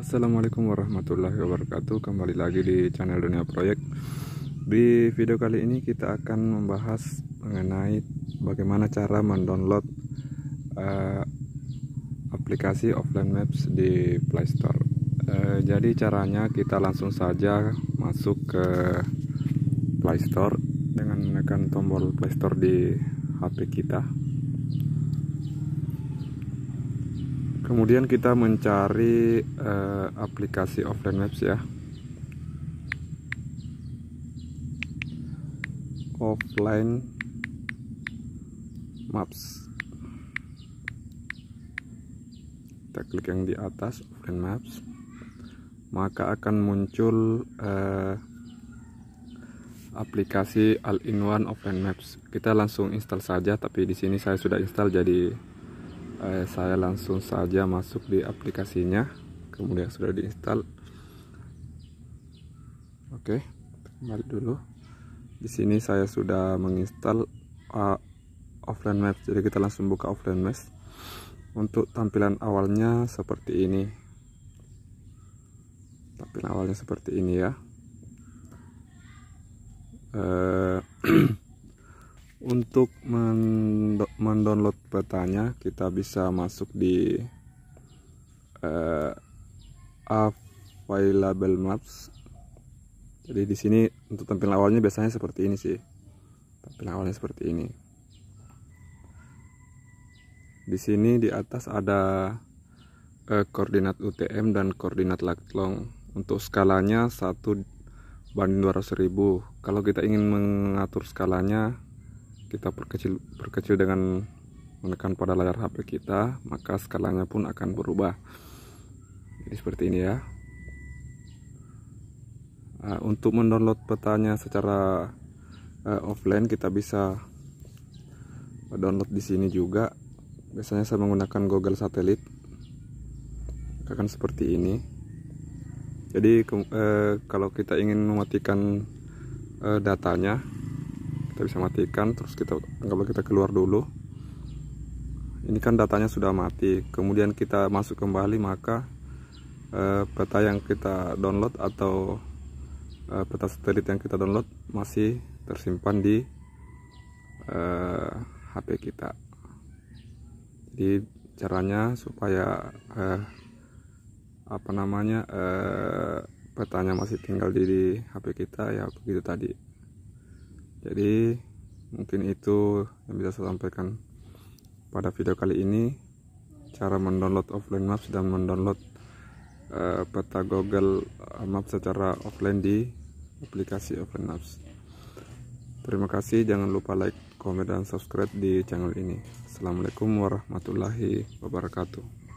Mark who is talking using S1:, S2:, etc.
S1: Assalamualaikum warahmatullahi wabarakatuh Kembali lagi di channel Dunia Proyek Di video kali ini kita akan membahas mengenai bagaimana cara mendownload uh, aplikasi offline maps di Playstore uh, eh, Jadi caranya kita langsung saja masuk ke Playstore Dengan menekan tombol Playstore di HP kita kemudian kita mencari uh, aplikasi offline maps ya offline maps kita klik yang di atas offline maps maka akan muncul uh, aplikasi all-in-one Open maps kita langsung install saja tapi di sini saya sudah install jadi eh, saya langsung saja masuk di aplikasinya kemudian sudah diinstal oke kembali dulu di sini saya sudah menginstal uh, offline maps jadi kita langsung buka offline maps untuk tampilan awalnya seperti ini tampilan awalnya seperti ini ya uh, untuk mendownload petanya kita bisa masuk di uh, available maps jadi di sini untuk tampilan awalnya biasanya seperti ini sih tampilan awalnya seperti ini di sini di atas ada uh, koordinat UTM dan koordinat laklong untuk skalanya satu banding 200.000 kalau kita ingin mengatur skalanya kita perkecil perkecil dengan menekan pada layar HP kita maka skalanya pun akan berubah jadi seperti ini ya uh, untuk mendownload petanya secara uh, offline kita bisa download di sini juga biasanya saya menggunakan Google satelit akan seperti ini jadi eh, kalau kita ingin mematikan eh, datanya kita bisa matikan terus kita anggaplah kita keluar dulu ini kan datanya sudah mati kemudian kita masuk kembali maka eh, peta yang kita download atau eh, peta satelit yang kita download masih tersimpan di eh, HP kita jadi caranya supaya eh, apa namanya eh, petanya masih tinggal di, di HP kita ya begitu tadi jadi mungkin itu yang bisa saya sampaikan pada video kali ini cara mendownload offline maps dan mendownload uh, peta Google eh, Maps secara offline di aplikasi Open maps terima kasih jangan lupa like komen dan subscribe di channel ini assalamualaikum warahmatullahi wabarakatuh